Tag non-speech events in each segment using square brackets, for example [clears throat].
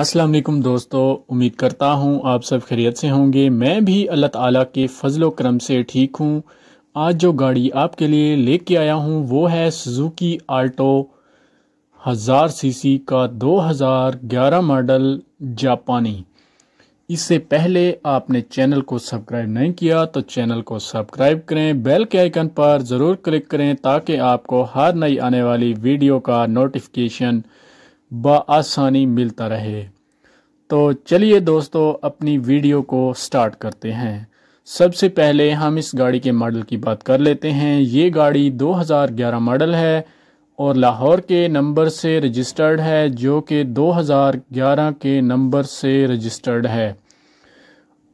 अस्सलाम वालेकुम दोस्तों उम्मीद करता हूँ आप सब खैरियत से होंगे मैं भी अल्लाह ताला के फजलो करम से ठीक हूँ आज जो गाड़ी आपके लिए लेके आया हूँ वो है सुजुकी आल्टो हज़ार सीसी का 2011 मॉडल जापानी इससे पहले आपने चैनल को सब्सक्राइब नहीं किया तो चैनल को सब्सक्राइब करें बेल के आइकन पर ज़रूर क्लिक करें ताकि आपको हर नई आने वाली वीडियो का नोटिफिकेशन बसानी मिलता रहे तो चलिए दोस्तों अपनी वीडियो को स्टार्ट करते हैं सबसे पहले हम इस गाड़ी के मॉडल की बात कर लेते हैं ये गाड़ी 2011 मॉडल है और लाहौर के नंबर से रजिस्टर्ड है जो कि 2011 के नंबर से रजिस्टर्ड है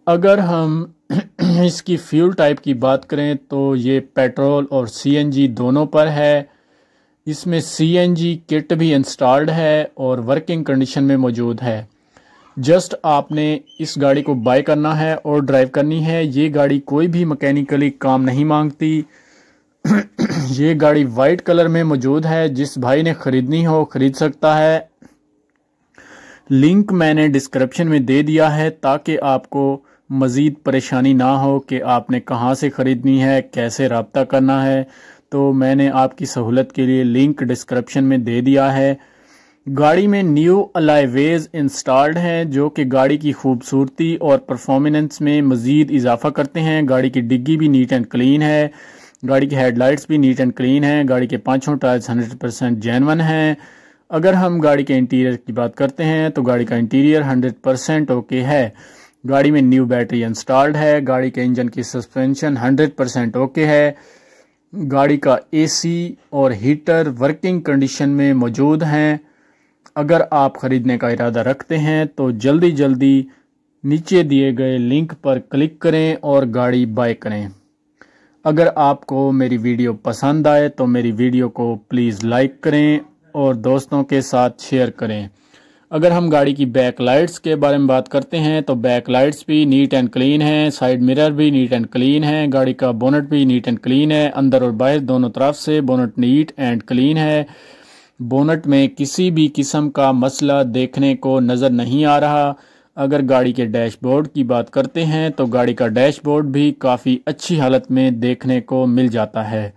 अगर हम [clears throat] इसकी फ्यूल टाइप की बात करें तो ये पेट्रोल और सीएनजी दोनों पर है इसमें सी किट भी इंस्टॉल्ड है और वर्किंग कंडीशन में मौजूद है जस्ट आपने इस गाड़ी को बाय करना है और ड्राइव करनी है ये गाड़ी कोई भी मकैनिकली काम नहीं मांगती [clears throat] ये गाड़ी वाइट कलर में मौजूद है जिस भाई ने ख़रीदनी हो ख़रीद सकता है लिंक मैंने डिस्क्रिप्शन में दे दिया है ताकि आपको मज़ीद परेशानी ना हो कि आपने कहाँ से ख़रीदनी है कैसे रबता करना है तो मैंने आपकी सहूलत के लिए लिंक डिस्क्रिप्शन में दे दिया है गाड़ी में न्यू अलाइवेज इंस्टॉल्ड हैं जो कि गाड़ी की खूबसूरती और परफॉर्मेंस में मज़ीद इजाफा करते हैं गाड़ी की डिग्गी भी नीट एंड क्लीन है गाड़ी की हेडलाइट्स भी नीट एंड क्लीन है गाड़ी के पाँचों टायर्स हंड्रेड परसेंट जैनवन हैं अगर हम गाड़ी के इंटीरियर की बात करते हैं तो गाड़ी का इंटीरियर हंड्रेड परसेंट ओके है गाड़ी में न्यू बैटरी इंस्टॉल्ड है गाड़ी के इंजन की सस्पेंशन हंड्रेड परसेंट ओके है गाड़ी का एसी और हीटर वर्किंग कंडीशन में मौजूद हैं अगर आप ख़रीदने का इरादा रखते हैं तो जल्दी जल्दी नीचे दिए गए लिंक पर क्लिक करें और गाड़ी बाय करें अगर आपको मेरी वीडियो पसंद आए तो मेरी वीडियो को प्लीज़ लाइक करें और दोस्तों के साथ शेयर करें अगर हम गाड़ी की बैक लाइट्स के बारे में बात करते हैं तो बैक लाइट्स भी नीट एंड क्लीन है साइड मिरर भी नीट एंड क्लीन है गाड़ी का बोनट भी नीट एंड क्लीन है अंदर और बाहर दोनों तरफ से बोनट नीट एंड क्लीन है बोनट में किसी भी किस्म का मसला देखने को नज़र नहीं आ रहा अगर गाड़ी के डैशबोर्ड की बात करते हैं तो गाड़ी का डैशबोर्ड भी काफ़ी अच्छी हालत में देखने को मिल जाता है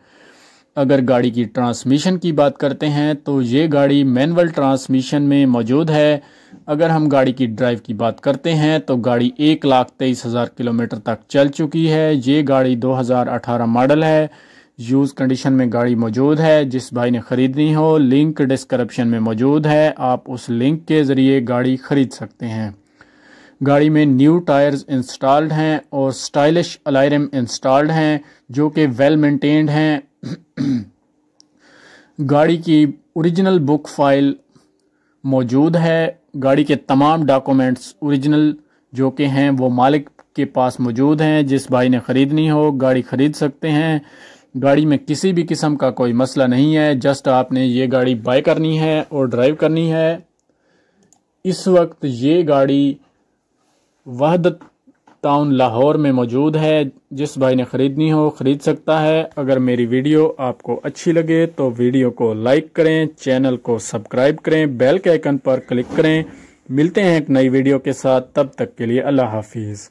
अगर गाड़ी की ट्रांसमिशन की बात करते हैं तो ये गाड़ी मैनुअल ट्रांसमिशन में मौजूद है अगर हम गाड़ी की ड्राइव की बात करते हैं तो गाड़ी एक लाख तेईस हज़ार किलोमीटर तक चल चुकी है ये गाड़ी 2018 मॉडल है यूज़ कंडीशन में गाड़ी मौजूद है जिस भाई ने ख़रीदनी हो लिंक डिस्क्रिप्शन में मौजूद है आप उस लिंक के ज़रिए गाड़ी ख़रीद सकते हैं गाड़ी में न्यू टायर्स इंस्टॉल्ड हैं और स्टाइलिश अलायरम इंस्टॉल्ड हैं जो कि वेल मेंटेन्ड हैं गाड़ी की ओरिजिनल बुक फाइल मौजूद है गाड़ी के तमाम डॉक्यूमेंट्स ओरिजिनल जो कि हैं वो मालिक के पास मौजूद हैं जिस भाई ने ख़रीदनी हो गाड़ी ख़रीद सकते हैं गाड़ी में किसी भी किस्म का कोई मसला नहीं है जस्ट आपने ये गाड़ी बाय करनी है और ड्राइव करनी है इस वक्त ये गाड़ी वहदत टाउन लाहौर में मौजूद है जिस भाई ने ख़रीदनी हो ख़रीद सकता है अगर मेरी वीडियो आपको अच्छी लगे तो वीडियो को लाइक करें चैनल को सब्सक्राइब करें बेल के आइकन पर क्लिक करें मिलते हैं एक नई वीडियो के साथ तब तक के लिए अल्लाह हाफिज़